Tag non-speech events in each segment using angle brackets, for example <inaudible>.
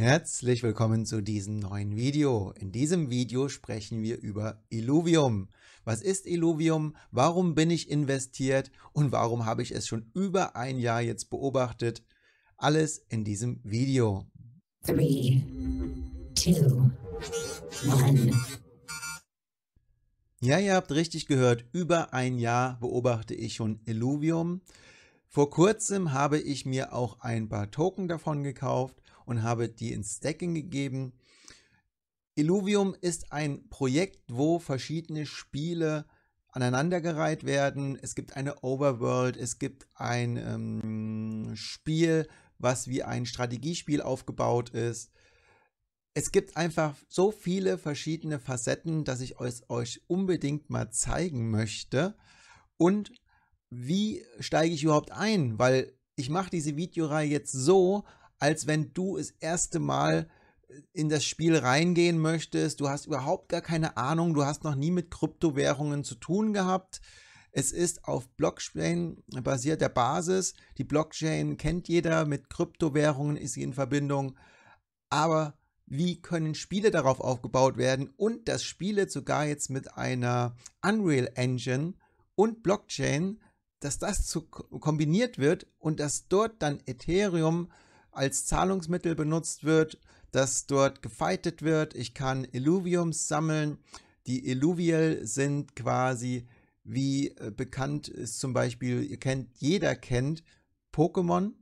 Herzlich willkommen zu diesem neuen Video. In diesem Video sprechen wir über Illuvium. Was ist Illuvium? Warum bin ich investiert? Und warum habe ich es schon über ein Jahr jetzt beobachtet? Alles in diesem Video. 3, 2, 1. Ja, ihr habt richtig gehört. Über ein Jahr beobachte ich schon Illuvium. Vor kurzem habe ich mir auch ein paar Token davon gekauft und habe die ins Stacking gegeben. Illuvium ist ein Projekt, wo verschiedene Spiele aneinandergereiht werden. Es gibt eine Overworld, es gibt ein ähm, Spiel, was wie ein Strategiespiel aufgebaut ist. Es gibt einfach so viele verschiedene Facetten, dass ich es euch unbedingt mal zeigen möchte. Und wie steige ich überhaupt ein? Weil ich mache diese Videoreihe jetzt so, als wenn du das erste Mal äh, in das Spiel reingehen möchtest. Du hast überhaupt gar keine Ahnung, du hast noch nie mit Kryptowährungen zu tun gehabt. Es ist auf Blockchain basierter Basis. Die Blockchain kennt jeder, mit Kryptowährungen ist sie in Verbindung. Aber wie können Spiele darauf aufgebaut werden und dass Spiele sogar jetzt mit einer Unreal Engine und Blockchain, dass das zu, kombiniert wird und dass dort dann Ethereum als Zahlungsmittel benutzt wird, dass dort gefeitet wird. Ich kann Illuviums sammeln. Die Illuvial sind quasi, wie äh, bekannt ist zum Beispiel, ihr kennt, jeder kennt Pokémon.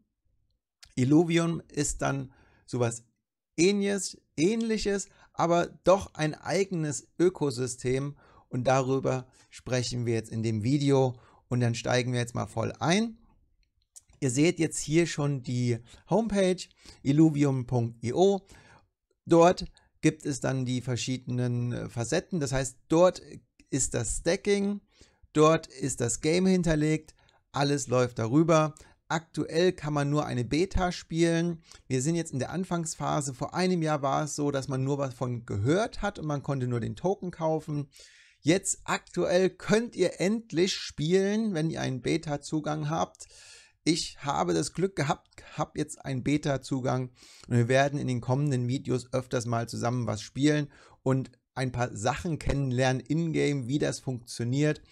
Illuvium ist dann sowas ähnliches, ähnliches, aber doch ein eigenes Ökosystem. Und darüber sprechen wir jetzt in dem Video. Und dann steigen wir jetzt mal voll ein. Ihr seht jetzt hier schon die Homepage illuvium.io. Dort gibt es dann die verschiedenen äh, Facetten. Das heißt, dort ist das Stacking, dort ist das Game hinterlegt, alles läuft darüber. Aktuell kann man nur eine Beta spielen. Wir sind jetzt in der Anfangsphase. Vor einem Jahr war es so, dass man nur was von gehört hat und man konnte nur den Token kaufen. Jetzt aktuell könnt ihr endlich spielen, wenn ihr einen Beta-Zugang habt. Ich habe das Glück gehabt, habe jetzt einen Beta-Zugang und wir werden in den kommenden Videos öfters mal zusammen was spielen und ein paar Sachen kennenlernen in-game, wie das funktioniert.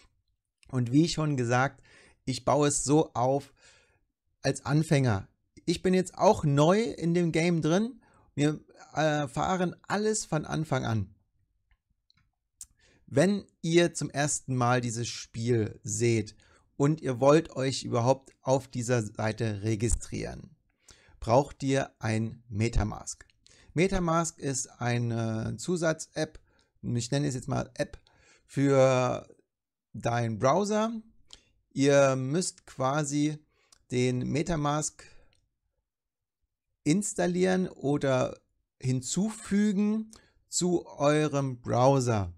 Und wie schon gesagt, ich baue es so auf als Anfänger. Ich bin jetzt auch neu in dem Game drin. Wir erfahren äh, alles von Anfang an. Wenn ihr zum ersten Mal dieses Spiel seht und ihr wollt euch überhaupt auf dieser Seite registrieren, braucht ihr ein Metamask. Metamask ist eine Zusatz-App, ich nenne es jetzt mal App, für deinen Browser. Ihr müsst quasi den Metamask installieren oder hinzufügen zu eurem Browser.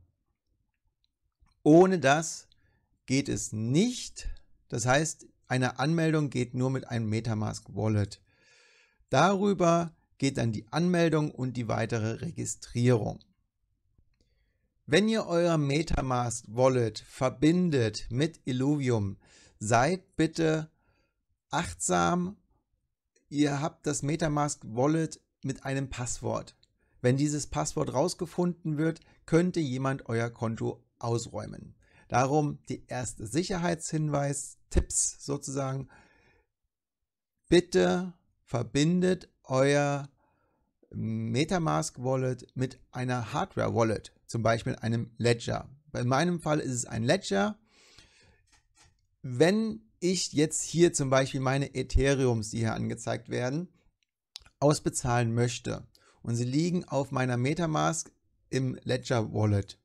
Ohne das geht es nicht. Das heißt, eine Anmeldung geht nur mit einem Metamask Wallet. Darüber geht dann die Anmeldung und die weitere Registrierung. Wenn ihr euer Metamask Wallet verbindet mit Illuvium, seid bitte achtsam. Ihr habt das Metamask Wallet mit einem Passwort. Wenn dieses Passwort rausgefunden wird, könnte jemand euer Konto ausräumen. Darum die erste Sicherheitshinweis, Tipps sozusagen. Bitte verbindet euer Metamask Wallet mit einer Hardware Wallet, zum Beispiel einem Ledger. Bei meinem Fall ist es ein Ledger. Wenn ich jetzt hier zum Beispiel meine Ethereums, die hier angezeigt werden, ausbezahlen möchte und sie liegen auf meiner Metamask im Ledger Wallet,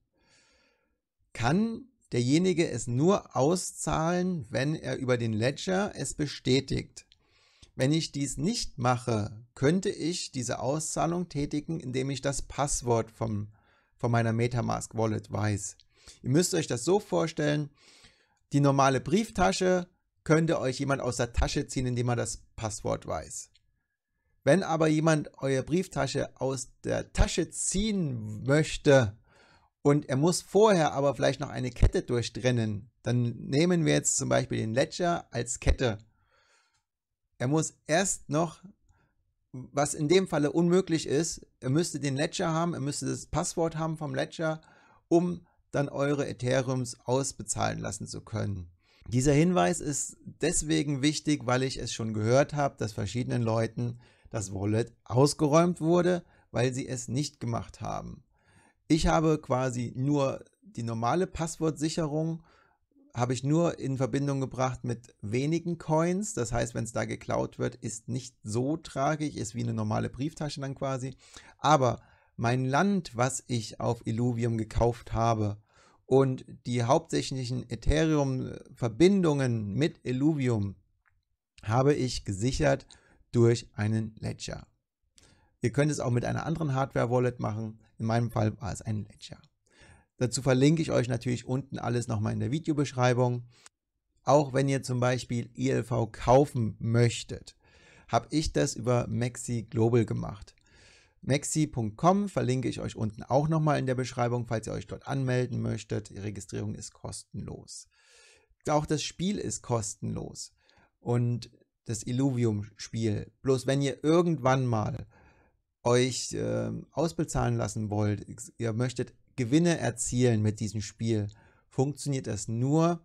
kann derjenige es nur auszahlen, wenn er über den Ledger es bestätigt. Wenn ich dies nicht mache, könnte ich diese Auszahlung tätigen, indem ich das Passwort vom, von meiner Metamask Wallet weiß. Ihr müsst euch das so vorstellen, die normale Brieftasche könnte euch jemand aus der Tasche ziehen, indem er das Passwort weiß. Wenn aber jemand eure Brieftasche aus der Tasche ziehen möchte, und er muss vorher aber vielleicht noch eine Kette durchtrennen, dann nehmen wir jetzt zum Beispiel den Ledger als Kette. Er muss erst noch, was in dem Falle unmöglich ist, er müsste den Ledger haben, er müsste das Passwort haben vom Ledger, um dann eure Ethereums ausbezahlen lassen zu können. Dieser Hinweis ist deswegen wichtig, weil ich es schon gehört habe, dass verschiedenen Leuten das Wallet ausgeräumt wurde, weil sie es nicht gemacht haben. Ich habe quasi nur die normale Passwortsicherung habe ich nur in Verbindung gebracht mit wenigen Coins. Das heißt, wenn es da geklaut wird, ist nicht so tragisch, ist wie eine normale Brieftasche dann quasi. Aber mein Land, was ich auf Illuvium gekauft habe und die hauptsächlichen Ethereum-Verbindungen mit Illuvium habe ich gesichert durch einen Ledger. Ihr könnt es auch mit einer anderen Hardware-Wallet machen. In meinem Fall war es ein Ledger. Dazu verlinke ich euch natürlich unten alles nochmal in der Videobeschreibung. Auch wenn ihr zum Beispiel ILV kaufen möchtet, habe ich das über Maxi Global gemacht. Maxi.com verlinke ich euch unten auch nochmal in der Beschreibung, falls ihr euch dort anmelden möchtet. Die Registrierung ist kostenlos. Auch das Spiel ist kostenlos. Und das Illuvium-Spiel. Bloß wenn ihr irgendwann mal euch äh, ausbezahlen lassen wollt, ihr möchtet Gewinne erzielen mit diesem Spiel, funktioniert das nur,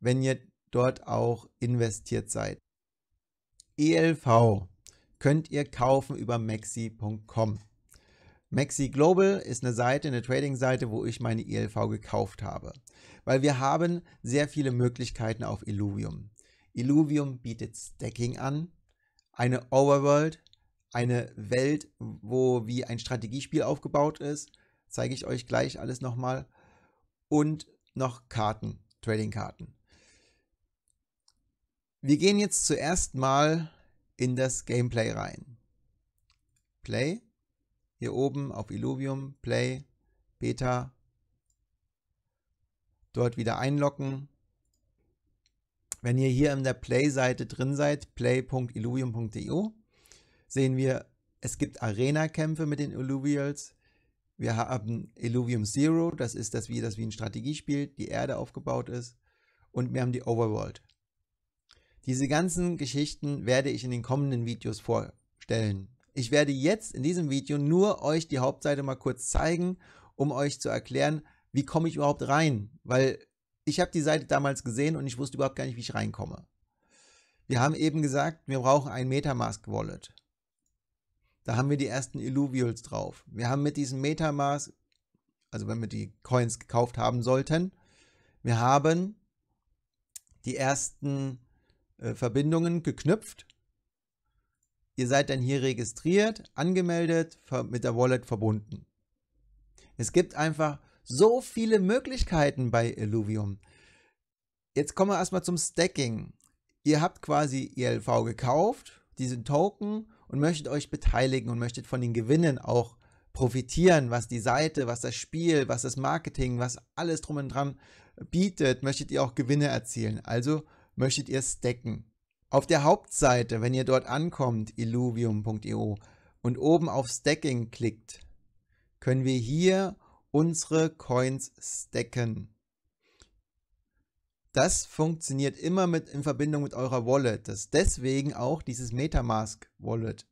wenn ihr dort auch investiert seid. ELV könnt ihr kaufen über maxi.com. Maxi Global ist eine Seite, eine Trading-Seite, wo ich meine ELV gekauft habe, weil wir haben sehr viele Möglichkeiten auf Illuvium. Illuvium bietet Stacking an, eine Overworld, eine Welt, wo wie ein Strategiespiel aufgebaut ist. Zeige ich euch gleich alles nochmal. Und noch Karten, Trading-Karten. Wir gehen jetzt zuerst mal in das Gameplay rein. Play, hier oben auf Illuvium, Play, Beta, dort wieder einloggen. Wenn ihr hier in der Play-Seite drin seid, play.illuvium.de, sehen wir, es gibt Arena-Kämpfe mit den Illuvials. Wir haben Illuvium Zero, das ist das, wie das wie ein Strategiespiel, die Erde aufgebaut ist. Und wir haben die Overworld. Diese ganzen Geschichten werde ich in den kommenden Videos vorstellen. Ich werde jetzt in diesem Video nur euch die Hauptseite mal kurz zeigen, um euch zu erklären, wie komme ich überhaupt rein, weil ich habe die Seite damals gesehen und ich wusste überhaupt gar nicht, wie ich reinkomme. Wir haben eben gesagt, wir brauchen ein Metamask Wallet. Da haben wir die ersten Illuvials drauf. Wir haben mit diesem Metamask, also wenn wir die Coins gekauft haben sollten, wir haben die ersten äh, Verbindungen geknüpft. Ihr seid dann hier registriert, angemeldet, mit der Wallet verbunden. Es gibt einfach so viele Möglichkeiten bei Illuvium. Jetzt kommen wir erstmal zum Stacking. Ihr habt quasi ILV gekauft, diesen Token, und möchtet euch beteiligen und möchtet von den Gewinnen auch profitieren, was die Seite, was das Spiel, was das Marketing, was alles drum und dran bietet, möchtet ihr auch Gewinne erzielen. Also möchtet ihr stacken. Auf der Hauptseite, wenn ihr dort ankommt, illuvium.io e und oben auf Stacking klickt, können wir hier unsere Coins stacken das funktioniert immer mit, in Verbindung mit eurer Wallet. Das deswegen auch dieses Metamask Wallet.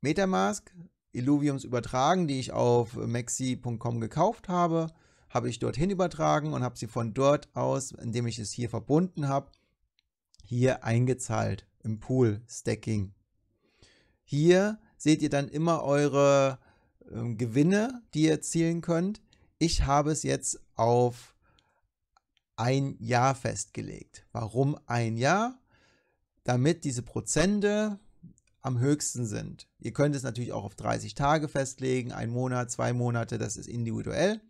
Metamask, Illuviums übertragen, die ich auf maxi.com gekauft habe, habe ich dorthin übertragen und habe sie von dort aus, indem ich es hier verbunden habe, hier eingezahlt im Pool Stacking. Hier seht ihr dann immer eure äh, Gewinne, die ihr erzielen könnt. Ich habe es jetzt auf ein Jahr festgelegt. Warum ein Jahr? Damit diese Prozente am höchsten sind. Ihr könnt es natürlich auch auf 30 Tage festlegen, ein Monat, zwei Monate, das ist individuell.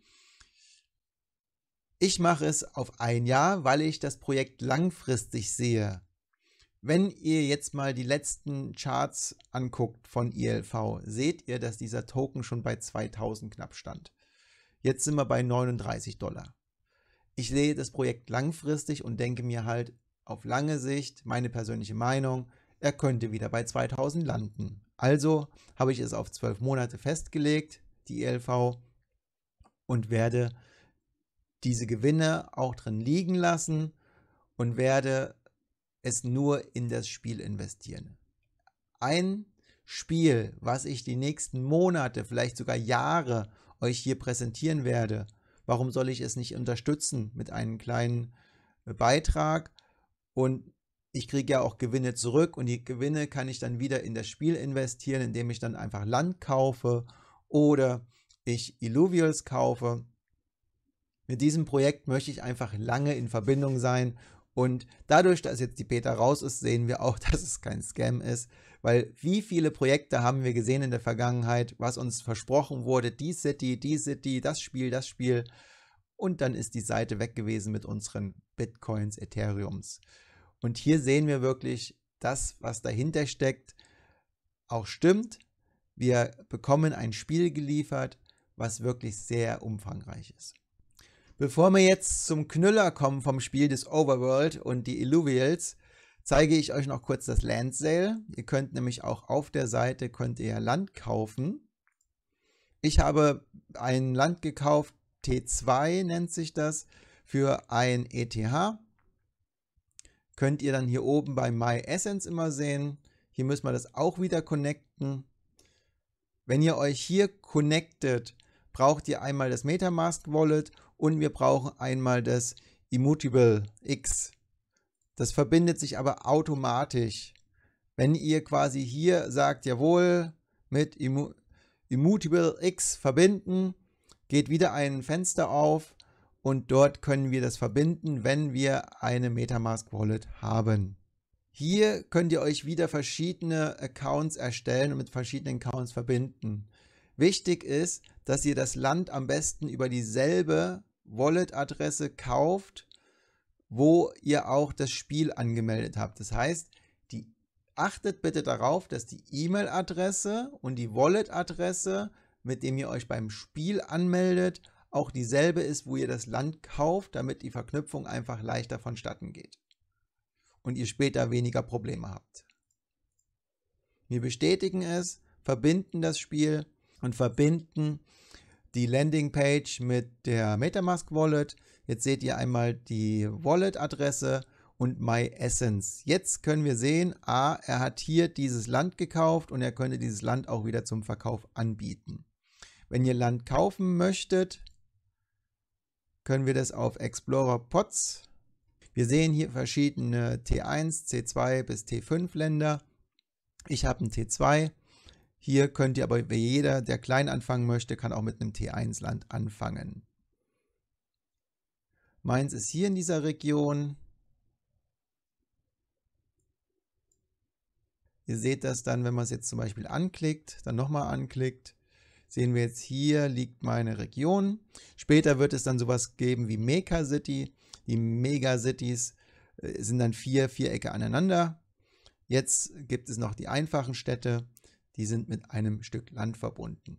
Ich mache es auf ein Jahr, weil ich das Projekt langfristig sehe. Wenn ihr jetzt mal die letzten Charts anguckt von ILV, seht ihr, dass dieser Token schon bei 2000 knapp stand. Jetzt sind wir bei 39 Dollar ich sehe das Projekt langfristig und denke mir halt auf lange Sicht, meine persönliche Meinung, er könnte wieder bei 2000 landen. Also habe ich es auf 12 Monate festgelegt, die ELV, und werde diese Gewinne auch drin liegen lassen und werde es nur in das Spiel investieren. Ein Spiel, was ich die nächsten Monate, vielleicht sogar Jahre euch hier präsentieren werde, Warum soll ich es nicht unterstützen mit einem kleinen äh, Beitrag? Und ich kriege ja auch Gewinne zurück und die Gewinne kann ich dann wieder in das Spiel investieren, indem ich dann einfach Land kaufe oder ich Illuvials kaufe. Mit diesem Projekt möchte ich einfach lange in Verbindung sein und dadurch, dass jetzt die Beta raus ist, sehen wir auch, <laughs> dass es kein Scam ist. Weil wie viele Projekte haben wir gesehen in der Vergangenheit, was uns versprochen wurde, die City, die City, das Spiel, das Spiel. Und dann ist die Seite weg gewesen mit unseren Bitcoins, Ethereums. Und hier sehen wir wirklich, das, was dahinter steckt, auch stimmt. Wir bekommen ein Spiel geliefert, was wirklich sehr umfangreich ist. Bevor wir jetzt zum Knüller kommen vom Spiel des Overworld und die Illuvials, zeige ich euch noch kurz das Land Sale. Ihr könnt nämlich auch auf der Seite könnt ihr Land kaufen. Ich habe ein Land gekauft, T2 nennt sich das, für ein ETH. Könnt ihr dann hier oben bei My Essence immer sehen. Hier müssen wir das auch wieder connecten. Wenn ihr euch hier connectet, braucht ihr einmal das Metamask Wallet und wir brauchen einmal das Immutable X das verbindet sich aber automatisch. Wenn ihr quasi hier sagt, jawohl, mit Immu Immutable X verbinden, geht wieder ein Fenster auf und dort können wir das verbinden, wenn wir eine Metamask Wallet haben. Hier könnt ihr euch wieder verschiedene Accounts erstellen und mit verschiedenen Accounts verbinden. Wichtig ist, dass ihr das Land am besten über dieselbe Wallet-Adresse kauft wo ihr auch das Spiel angemeldet habt. Das heißt, die, achtet bitte darauf, dass die E-Mail-Adresse und die Wallet-Adresse, mit dem ihr euch beim Spiel anmeldet, auch dieselbe ist, wo ihr das Land kauft, damit die Verknüpfung einfach leichter vonstatten geht und ihr später weniger Probleme habt. Wir bestätigen es, verbinden das Spiel und verbinden die Landingpage mit der Metamask Wallet. Jetzt seht ihr einmal die Wallet-Adresse und My Essence. Jetzt können wir sehen, ah, er hat hier dieses Land gekauft und er könnte dieses Land auch wieder zum Verkauf anbieten. Wenn ihr Land kaufen möchtet, können wir das auf Explorer Pots. Wir sehen hier verschiedene T1, C2 bis T5 Länder. Ich habe ein T2. Hier könnt ihr aber jeder, der klein anfangen möchte, kann auch mit einem T1-Land anfangen. Mainz ist hier in dieser Region. Ihr seht das dann, wenn man es jetzt zum Beispiel anklickt, dann nochmal anklickt, sehen wir jetzt hier liegt meine Region. Später wird es dann sowas geben wie Mega City. Die Mega Cities äh, sind dann vier Vierecke aneinander. Jetzt gibt es noch die einfachen Städte die sind mit einem Stück Land verbunden.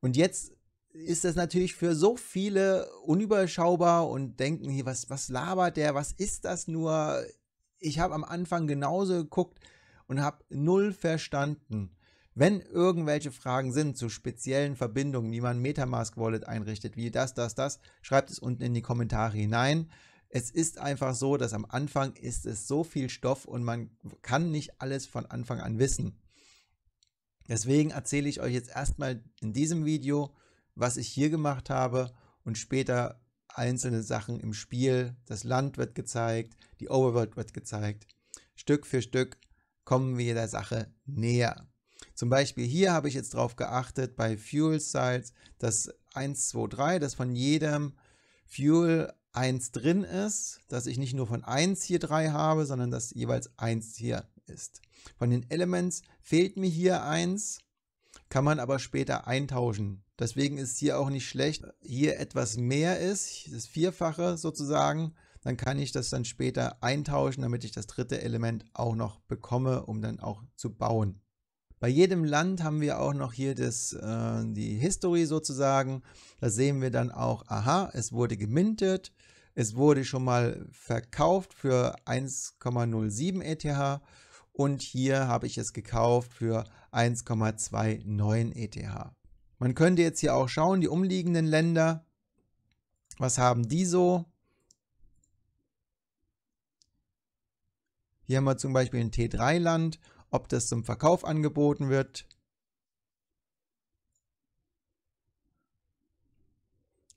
Und jetzt ist das natürlich für so viele unüberschaubar und denken hier, was, was labert der, was ist das nur? Ich habe am Anfang genauso geguckt und habe null verstanden. Wenn irgendwelche Fragen sind zu speziellen Verbindungen, wie man Metamask Wallet einrichtet, wie das, das, das, schreibt es unten in die Kommentare hinein. Es ist einfach so, dass am Anfang ist es so viel Stoff und man kann nicht alles von Anfang an wissen. Deswegen erzähle ich euch jetzt erstmal in diesem Video, was ich hier gemacht habe und später einzelne Sachen im Spiel. Das Land wird gezeigt, die Overworld wird gezeigt. Stück für Stück kommen wir der Sache näher. Zum Beispiel hier habe ich jetzt darauf geachtet bei Fuel Sites, dass 1, 2, 3, dass von jedem Fuel 1 drin ist, dass ich nicht nur von 1 hier 3 habe, sondern dass jeweils 1 hier ist. Von den Elements fehlt mir hier eins, kann man aber später eintauschen. Deswegen ist hier auch nicht schlecht, hier etwas mehr ist, das Vierfache sozusagen, dann kann ich das dann später eintauschen, damit ich das dritte Element auch noch bekomme, um dann auch zu bauen. Bei jedem Land haben wir auch noch hier das, äh, die History sozusagen. Da sehen wir dann auch, aha, es wurde gemintet, es wurde schon mal verkauft für 1,07 ETH und hier habe ich es gekauft für 1,29 ETH. Man könnte jetzt hier auch schauen, die umliegenden Länder, was haben die so? Hier haben wir zum Beispiel ein T3-Land, ob das zum Verkauf angeboten wird.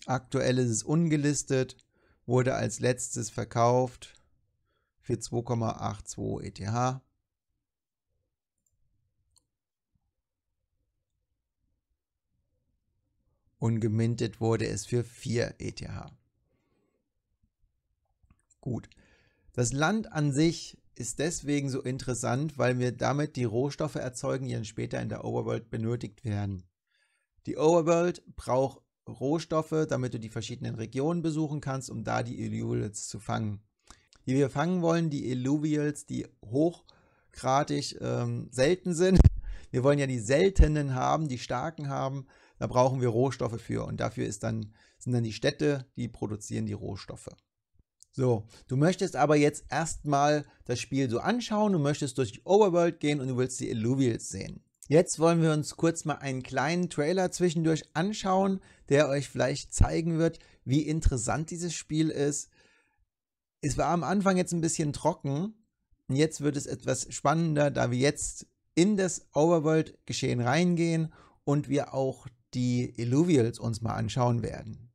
Aktuell ist es ungelistet, wurde als letztes verkauft für 2,82 ETH. und gemintet wurde es für 4 ETH. Gut. Das Land an sich ist deswegen so interessant, weil wir damit die Rohstoffe erzeugen, die dann später in der Overworld benötigt werden. Die Overworld braucht Rohstoffe, damit du die verschiedenen Regionen besuchen kannst, um da die Illuvials zu fangen. Die wir fangen wollen, die Illuvials, die hochgradig ähm, selten sind. Wir wollen ja die seltenen haben, die starken haben. Da brauchen wir Rohstoffe für und dafür ist dann, sind dann die Städte, die produzieren die Rohstoffe. So, du möchtest aber jetzt erstmal das Spiel so anschauen, du möchtest durch die Overworld gehen und du willst die Alluvials sehen. Jetzt wollen wir uns kurz mal einen kleinen Trailer zwischendurch anschauen, der euch vielleicht zeigen wird, wie interessant dieses Spiel ist. Es war am Anfang jetzt ein bisschen trocken und jetzt wird es etwas spannender, da wir jetzt in das Overworld-Geschehen reingehen und wir auch die Illuvials uns mal anschauen werden.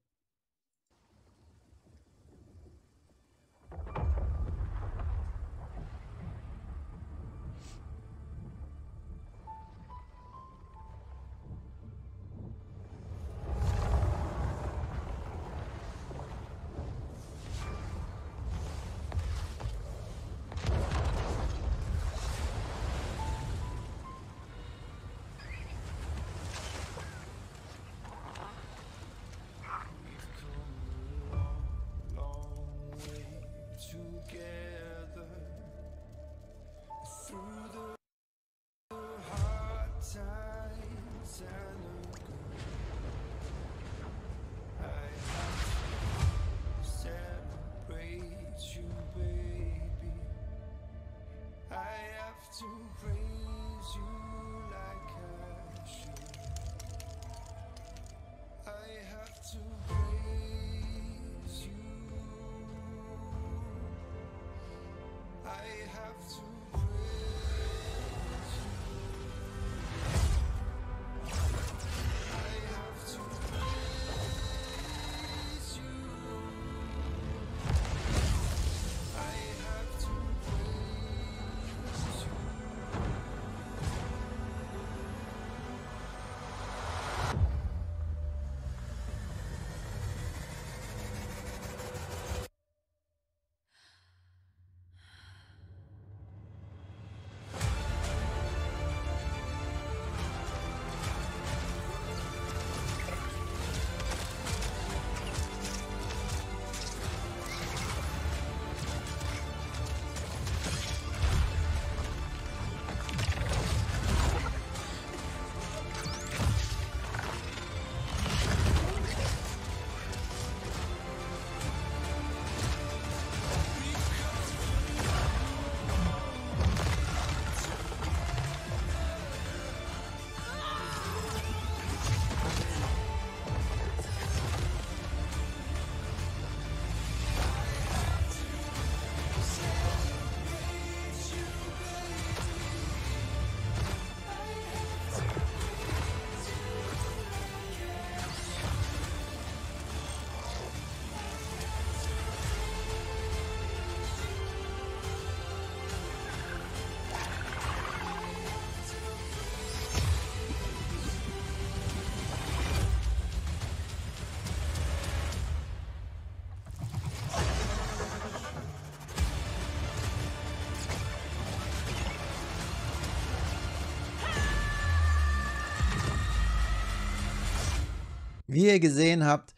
Wie ihr gesehen habt,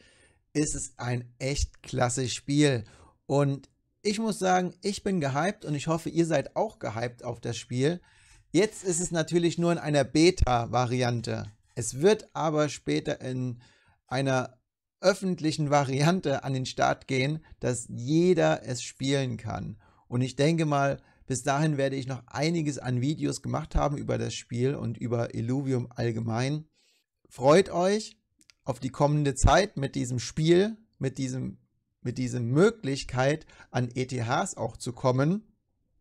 ist es ein echt klasse Spiel und ich muss sagen, ich bin gehypt und ich hoffe, ihr seid auch gehypt auf das Spiel. Jetzt ist es natürlich nur in einer Beta-Variante. Es wird aber später in einer öffentlichen Variante an den Start gehen, dass jeder es spielen kann. Und ich denke mal, bis dahin werde ich noch einiges an Videos gemacht haben über das Spiel und über Illuvium allgemein. Freut euch, auf die kommende Zeit mit diesem Spiel, mit diesem mit dieser Möglichkeit an ETHs auch zu kommen.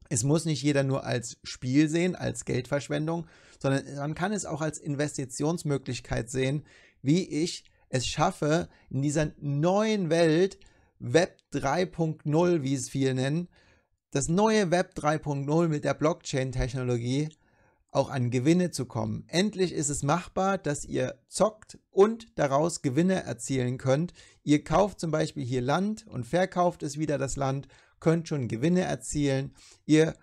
Es muss nicht jeder nur als Spiel sehen, als Geldverschwendung, sondern man kann es auch als Investitionsmöglichkeit sehen, wie ich es schaffe, in dieser neuen Welt Web 3.0, wie es viele nennen, das neue Web 3.0 mit der Blockchain-Technologie auch an Gewinne zu kommen. Endlich ist es machbar, dass ihr zockt und daraus Gewinne erzielen könnt. Ihr kauft zum Beispiel hier Land und verkauft es wieder das Land, könnt schon Gewinne erzielen. Ihr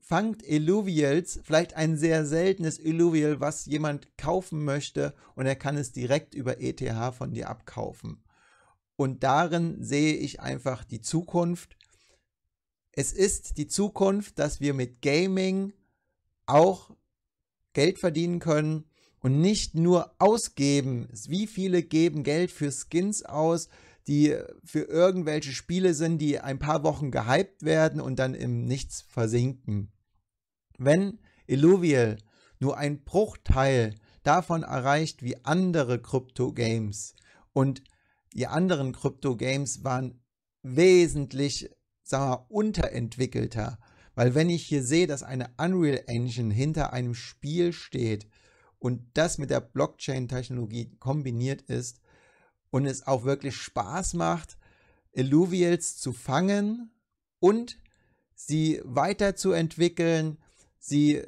fangt Illuvials, vielleicht ein sehr seltenes Illuvial, was jemand kaufen möchte und er kann es direkt über ETH von dir abkaufen. Und darin sehe ich einfach die Zukunft. Es ist die Zukunft, dass wir mit Gaming auch Geld verdienen können und nicht nur ausgeben. Wie viele geben Geld für Skins aus, die für irgendwelche Spiele sind, die ein paar Wochen gehypt werden und dann im Nichts versinken. Wenn Illuvial nur ein Bruchteil davon erreicht wie andere Krypto-Games und die anderen Krypto-Games waren wesentlich, sagen wir, unterentwickelter weil wenn ich hier sehe, dass eine Unreal Engine hinter einem Spiel steht und das mit der Blockchain-Technologie kombiniert ist und es auch wirklich Spaß macht, Illuvials zu fangen und sie weiterzuentwickeln, sie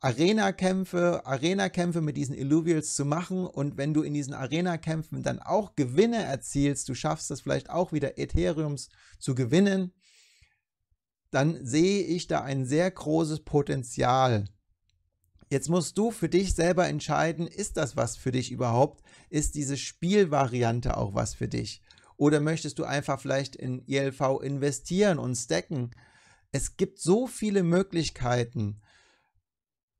Arena-Kämpfe, Arena-Kämpfe mit diesen Illuvials zu machen und wenn du in diesen Arena-Kämpfen dann auch Gewinne erzielst, du schaffst es vielleicht auch wieder Ethereums zu gewinnen, dann sehe ich da ein sehr großes Potenzial. Jetzt musst du für dich selber entscheiden, ist das was für dich überhaupt? Ist diese Spielvariante auch was für dich? Oder möchtest du einfach vielleicht in ILV investieren und stacken? Es gibt so viele Möglichkeiten,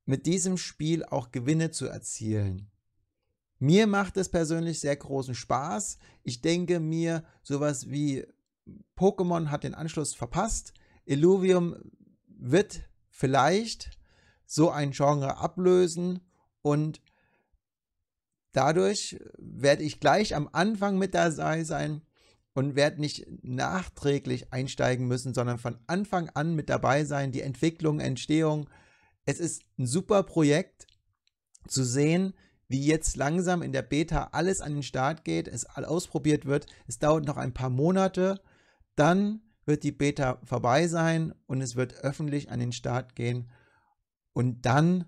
mit diesem Spiel auch Gewinne zu erzielen. Mir macht es persönlich sehr großen Spaß. Ich denke mir, sowas wie Pokémon hat den Anschluss verpasst. Illuvium wird vielleicht so ein Genre ablösen und dadurch werde ich gleich am Anfang mit dabei sein und werde nicht nachträglich einsteigen müssen, sondern von Anfang an mit dabei sein, die Entwicklung, Entstehung. Es ist ein super Projekt zu sehen, wie jetzt langsam in der Beta alles an den Start geht, es ausprobiert wird. Es dauert noch ein paar Monate. Dann wird die Beta vorbei sein und es wird öffentlich an den Start gehen. Und dann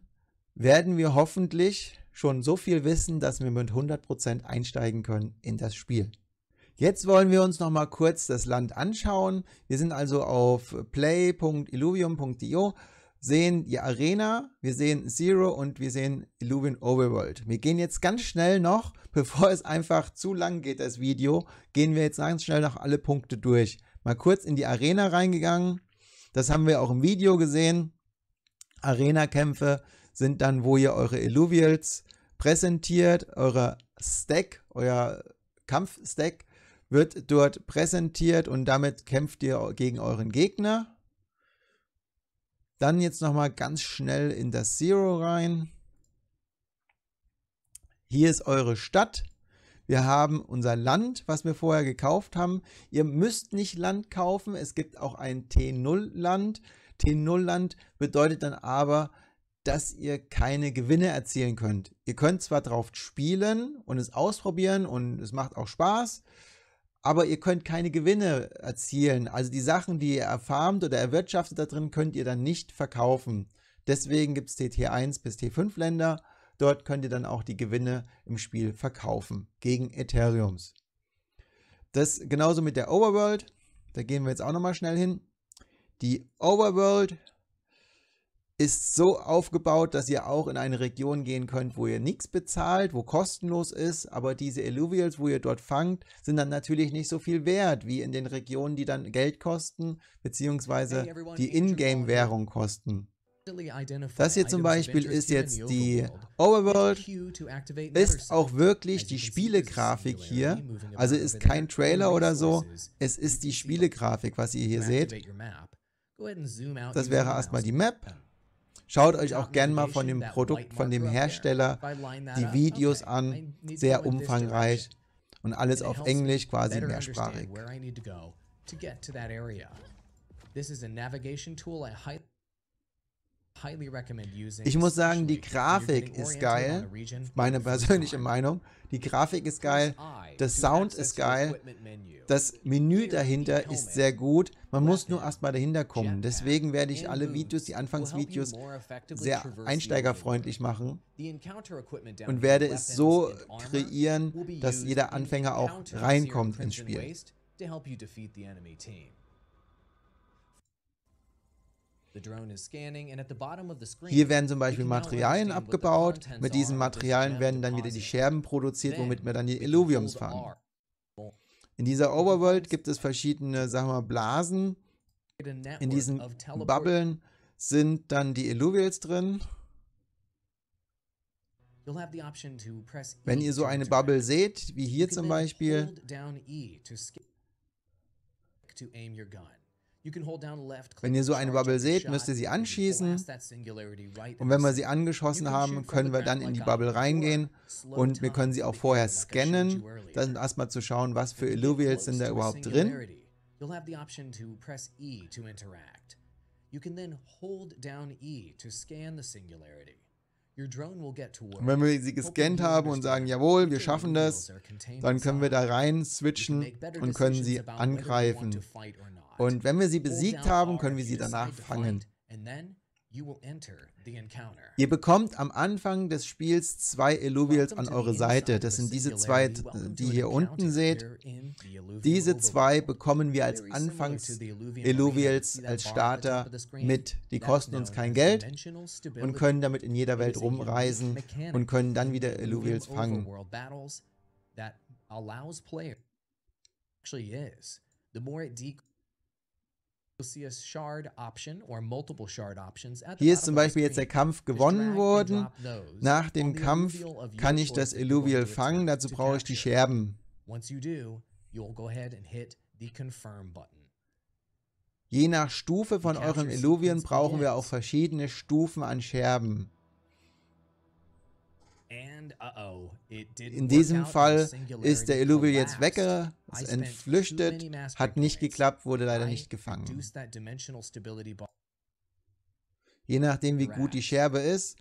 werden wir hoffentlich schon so viel wissen, dass wir mit 100% einsteigen können in das Spiel. Jetzt wollen wir uns noch mal kurz das Land anschauen. Wir sind also auf play.illuvium.io, sehen die Arena, wir sehen Zero und wir sehen Illuvium Overworld. Wir gehen jetzt ganz schnell noch, <laughs> bevor es einfach zu lang geht, das Video, gehen wir jetzt ganz schnell noch alle Punkte durch mal kurz in die Arena reingegangen. Das haben wir auch im Video gesehen. Arena-Kämpfe sind dann, wo ihr eure Illuvials präsentiert, eure Stack, euer Kampfstack wird dort präsentiert und damit kämpft ihr gegen euren Gegner. Dann jetzt nochmal ganz schnell in das Zero rein. Hier ist eure Stadt. Wir haben unser Land, was wir vorher gekauft haben. Ihr müsst nicht Land kaufen. Es gibt auch ein T0-Land. T0-Land bedeutet dann aber, dass ihr keine Gewinne erzielen könnt. Ihr könnt zwar drauf spielen und es ausprobieren und es macht auch Spaß, aber ihr könnt keine Gewinne erzielen. Also die Sachen, die ihr erfarmt oder erwirtschaftet da drin, könnt ihr dann nicht verkaufen. Deswegen gibt es t 1 bis T5 Länder Dort könnt ihr dann auch die Gewinne im Spiel verkaufen gegen Ethereums. Das genauso mit der Overworld. Da gehen wir jetzt auch nochmal schnell hin. Die Overworld ist so aufgebaut, dass ihr auch in eine Region gehen könnt, wo ihr nichts bezahlt, wo kostenlos ist, aber diese Alluvials, wo ihr dort fangt, sind dann natürlich nicht so viel wert wie in den Regionen, die dann Geld kosten, beziehungsweise die Ingame-Währung kosten. Das hier zum Beispiel ist jetzt die Overworld, ist auch wirklich die Spielegrafik hier, also ist kein Trailer oder so, es ist die Spielegrafik, was ihr hier seht. Das wäre erstmal die Map. Schaut euch auch gern mal von dem Produkt, von dem Hersteller die Videos an, sehr umfangreich und alles auf Englisch, quasi mehrsprachig. This is a navigation tool I highly ich muss sagen, die Grafik ist geil. Meine persönliche Meinung. Die Grafik ist geil. Das Sound ist geil. Das Menü dahinter ist sehr gut. Man muss nur erstmal dahinter kommen. Deswegen werde ich alle Videos, die Anfangsvideos, sehr einsteigerfreundlich machen und werde es so kreieren, dass jeder Anfänger auch reinkommt ins Spiel. Hier werden zum Beispiel Materialien abgebaut, mit diesen Materialien werden dann wieder die Scherben produziert, womit wir dann die Illuviums fangen. In dieser Overworld gibt es verschiedene, sagen wir, Blasen. In diesen Bubbeln sind dann die Illuvials drin. E Wenn ihr so eine Bubble seht, wie hier zum Beispiel, wenn ihr so eine Bubble seht, müsst ihr sie anschießen. Und wenn wir sie angeschossen haben, können wir dann in die Bubble reingehen und wir können sie auch vorher scannen, dann erstmal zu schauen, was für Illuvials sind da überhaupt drin. You'll have the option to press E to interact. You can then hold down E to scan the singularity. Und wenn wir sie gescannt haben und sagen, jawohl, wir schaffen das, dann können wir da rein switchen und können sie angreifen. Und wenn wir sie besiegt haben, können wir sie danach fangen. Ihr bekommt am Anfang des Spiels zwei Illuvials an eure Seite. Das sind diese zwei, die ihr unten seht. Diese zwei bekommen wir als Anfangs-Illuvials, als Starter mit. Die kosten uns kein Geld und können damit in jeder Welt rumreisen und können dann wieder Illuvials fangen. Actually is. The more it hier ist zum Beispiel jetzt der Kampf gewonnen worden. Nach dem Kampf kann ich das Illuvial fangen, dazu brauche ich die Scherben. Je nach Stufe von eurem Illuvien brauchen wir auch verschiedene Stufen an Scherben. In diesem Fall ist der Illuvial jetzt wegge, entflüchtet, hat nicht geklappt, wurde leider nicht gefangen. Je nachdem, wie gut die Scherbe ist.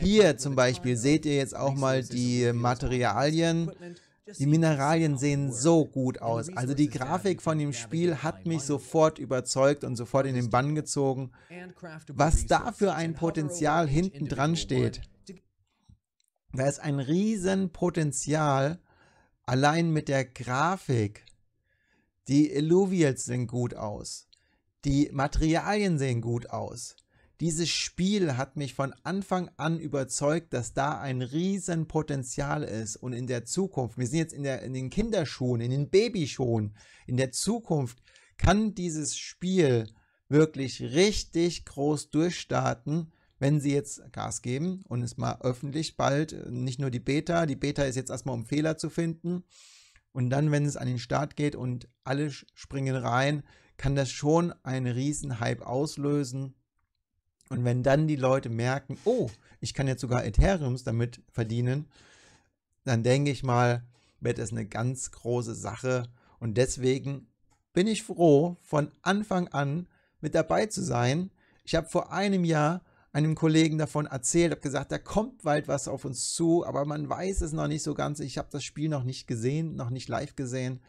Hier zum Beispiel seht ihr jetzt auch mal die Materialien. Die Mineralien sehen so gut aus. Also die Grafik von dem Spiel hat mich sofort überzeugt und sofort in den Bann gezogen, was da für ein Potenzial hinten dran steht. Da ist ein riesen Potenzial allein mit der Grafik. Die Illuvials sehen gut aus. Die Materialien sehen gut aus. Dieses Spiel hat mich von Anfang an überzeugt, dass da ein riesen Potenzial ist und in der Zukunft, wir sind jetzt in, der, in den Kinderschuhen, in den Babyschuhen, in der Zukunft kann dieses Spiel wirklich richtig groß durchstarten, wenn sie jetzt Gas geben und es mal öffentlich bald, nicht nur die Beta, die Beta ist jetzt erstmal um Fehler zu finden und dann, wenn es an den Start geht und alle springen rein, kann das schon einen riesen Hype auslösen und wenn dann die Leute merken, oh, ich kann jetzt sogar Ethereums damit verdienen, dann denke ich mal, wird es eine ganz große Sache. Und deswegen bin ich froh, von Anfang an mit dabei zu sein. Ich habe vor einem Jahr einem Kollegen davon erzählt, habe gesagt, da kommt bald was auf uns zu, aber man weiß es noch nicht so ganz. Ich habe das Spiel noch nicht gesehen, noch nicht live gesehen.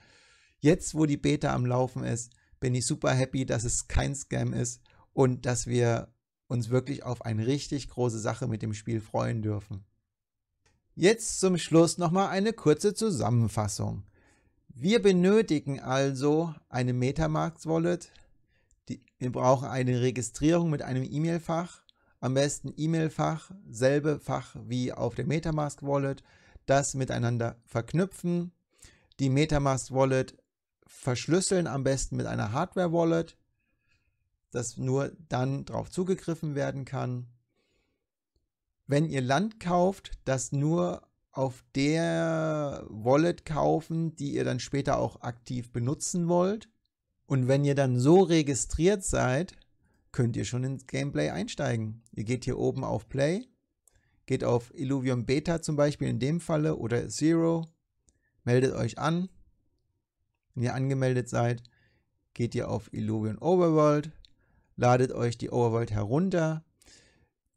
Jetzt, wo die Beta am Laufen ist, bin ich super happy, dass es kein Scam ist und dass wir uns wirklich auf eine richtig große Sache mit dem Spiel freuen dürfen. Jetzt zum Schluss nochmal eine kurze Zusammenfassung. Wir benötigen also eine Metamask Wallet. wir brauchen eine Registrierung mit einem E-Mail-Fach. Am besten E-Mail-Fach, selbe Fach wie auf der Metamask Wallet. Das miteinander verknüpfen. Die Metamask Wallet verschlüsseln am besten mit einer Hardware Wallet dass nur dann darauf zugegriffen werden kann. Wenn ihr Land kauft, das nur auf der Wallet kaufen, die ihr dann später auch aktiv benutzen wollt. Und wenn ihr dann so registriert seid, könnt ihr schon ins Gameplay einsteigen. Ihr geht hier oben auf Play, geht auf Illuvium Beta zum Beispiel in dem Falle oder Zero, meldet euch an. Wenn ihr angemeldet seid, geht ihr auf Illuvium Overworld, ladet euch die Overworld herunter,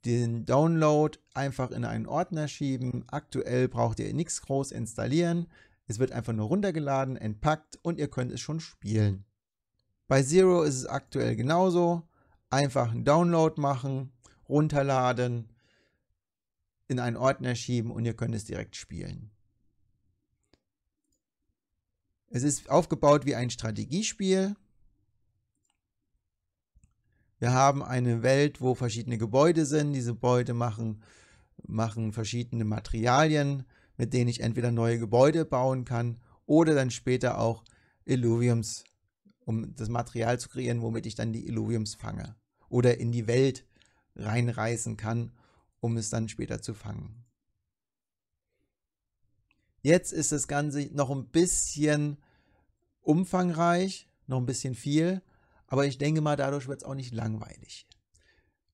den Download einfach in einen Ordner schieben. Aktuell braucht ihr nichts groß installieren. Es wird einfach nur runtergeladen, entpackt und ihr könnt es schon spielen. Bei Zero ist es aktuell genauso. Einfach einen Download machen, runterladen, in einen Ordner schieben und ihr könnt es direkt spielen. Es ist aufgebaut wie ein Strategiespiel. Wir haben eine Welt, wo verschiedene Gebäude sind. Diese Gebäude machen, machen verschiedene Materialien, mit denen ich entweder neue Gebäude bauen kann oder dann später auch Illuviums, um das Material zu kreieren, womit ich dann die Illuviums fange oder in die Welt reinreißen kann, um es dann später zu fangen. Jetzt ist das Ganze noch ein bisschen umfangreich, noch ein bisschen viel, aber ich denke mal, dadurch wird es auch nicht langweilig.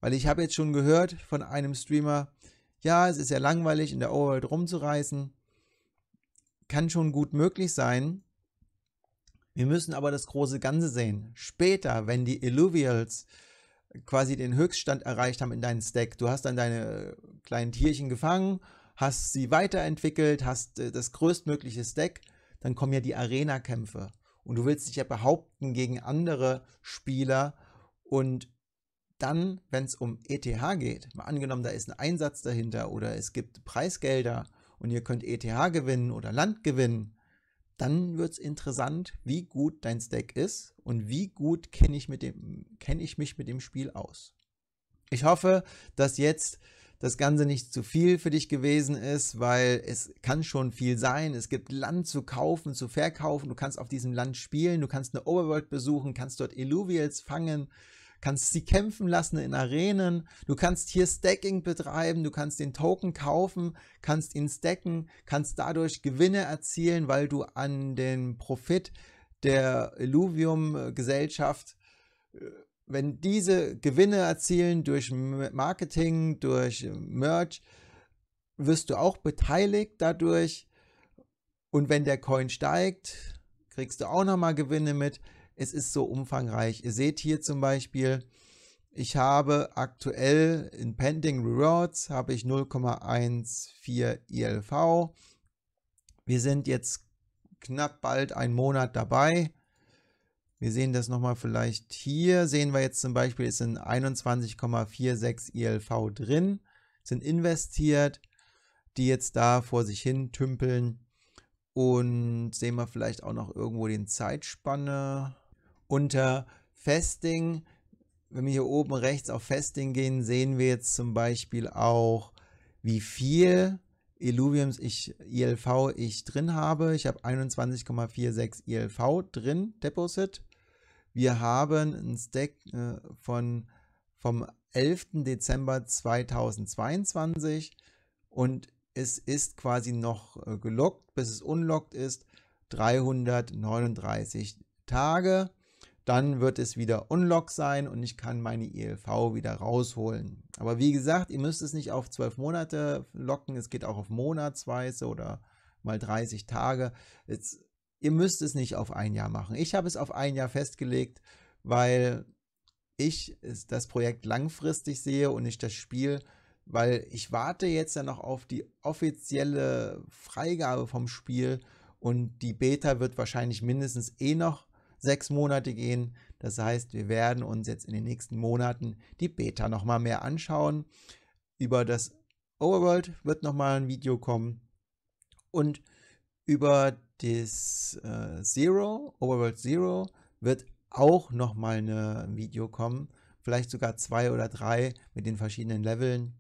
Weil ich habe jetzt schon gehört von einem Streamer, ja, es ist ja langweilig, in der Overworld rumzureißen. Kann schon gut möglich sein. Wir müssen aber das große Ganze sehen. Später, wenn die Illuvials quasi den Höchststand erreicht haben in deinem Stack, du hast dann deine kleinen Tierchen gefangen, hast sie weiterentwickelt, hast äh, das größtmögliche Stack, dann kommen ja die Arena-Kämpfe und du willst dich ja behaupten gegen andere Spieler und dann, wenn es um ETH geht, mal angenommen, da ist ein Einsatz dahinter oder es gibt Preisgelder und ihr könnt ETH gewinnen oder Land gewinnen, dann wird es interessant, wie gut dein Stack ist und wie gut kenne ich, kenn ich mich mit dem Spiel aus. Ich hoffe, dass jetzt das Ganze nicht zu viel für dich gewesen ist, weil es kann schon viel sein. Es gibt Land zu kaufen, zu verkaufen. Du kannst auf diesem Land spielen, du kannst eine Overworld besuchen, kannst dort Illuvials fangen, kannst sie kämpfen lassen in Arenen. Du kannst hier Stacking betreiben, du kannst den Token kaufen, kannst ihn stacken, kannst dadurch Gewinne erzielen, weil du an den Profit der Illuvium-Gesellschaft äh, wenn diese Gewinne erzielen durch Marketing, durch äh, Merch, wirst du auch beteiligt dadurch. Und wenn der Coin steigt, kriegst du auch nochmal Gewinne mit. Es ist so umfangreich. Ihr seht hier zum Beispiel, ich habe aktuell in Pending Rewards habe ich 0,14 ILV. Wir sind jetzt knapp bald einen Monat dabei. Wir sehen das nochmal vielleicht hier. Sehen wir jetzt zum Beispiel, es sind 21,46 ILV drin, sind investiert, die jetzt da vor sich hin tümpeln. Und sehen wir vielleicht auch noch irgendwo den Zeitspanne unter Festing. Wenn wir hier oben rechts auf Festing gehen, sehen wir jetzt zum Beispiel auch, wie viel Illuviums ich ILV ich drin habe. Ich habe 21,46 ILV drin, Deposit. Wir haben einen Stack äh, von, vom 11. Dezember 2022 und es ist quasi noch äh, gelockt, bis es unlockt ist, 339 Tage. Dann wird es wieder unlock sein und ich kann meine ELV wieder rausholen. Aber wie gesagt, ihr müsst es nicht auf 12 Monate locken, es geht auch auf monatsweise oder mal 30 Tage. Es ihr müsst es nicht auf ein Jahr machen. Ich habe es auf ein Jahr festgelegt, weil ich das Projekt langfristig sehe und nicht das Spiel, weil ich warte jetzt ja noch auf die offizielle Freigabe vom Spiel und die Beta wird wahrscheinlich mindestens eh noch sechs Monate gehen. Das heißt, wir werden uns jetzt in den nächsten Monaten die Beta nochmal mehr anschauen. Über das Overworld wird nochmal ein Video kommen und über das äh, Zero, Overworld Zero, wird auch nochmal ein Video kommen. Vielleicht sogar zwei oder drei mit den verschiedenen Leveln.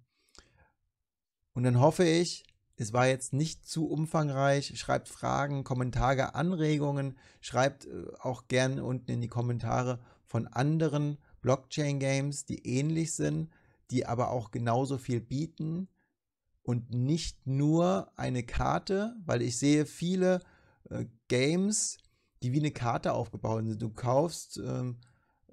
Und dann hoffe ich, es war jetzt nicht zu umfangreich. Schreibt Fragen, Kommentare, Anregungen. Schreibt äh, auch gern unten in die Kommentare von anderen Blockchain-Games, die ähnlich sind, die aber auch genauso viel bieten und nicht nur eine Karte, weil ich sehe viele äh, Games, die wie eine Karte aufgebaut sind. Du kaufst ähm,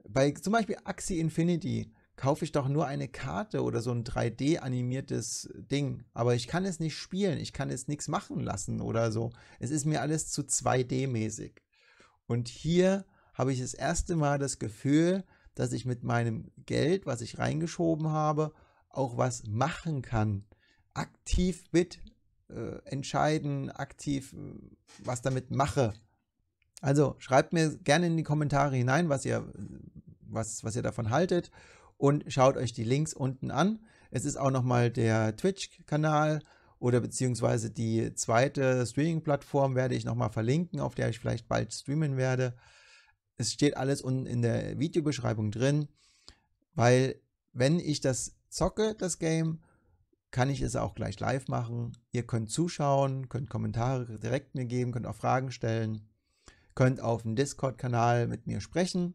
bei zum Beispiel Axie Infinity kaufe ich doch nur eine Karte oder so ein 3D animiertes Ding, aber ich kann es nicht spielen, ich kann es nichts machen lassen oder so. Es ist mir alles zu 2D mäßig. Und hier habe ich das erste Mal das Gefühl, dass ich mit meinem Geld, was ich reingeschoben habe, auch was machen kann aktiv mit äh, entscheiden, aktiv äh, was damit mache. Also schreibt mir gerne in die Kommentare hinein, was ihr, was, was ihr davon haltet und schaut euch die Links unten an. Es ist auch nochmal der Twitch-Kanal oder beziehungsweise die zweite Streaming-Plattform werde ich nochmal verlinken, auf der ich vielleicht bald streamen werde. Es steht alles unten in der Videobeschreibung drin, weil wenn ich das zocke, das Game, kann ich es auch gleich live machen. Ihr könnt zuschauen, könnt Kommentare direkt mir geben, könnt auch Fragen stellen, könnt auf dem Discord-Kanal mit mir sprechen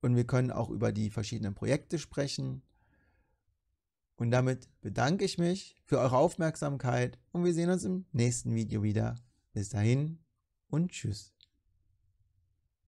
und wir können auch über die verschiedenen Projekte sprechen. Und damit bedanke ich mich für eure Aufmerksamkeit und wir sehen uns im nächsten Video wieder. Bis dahin und tschüss.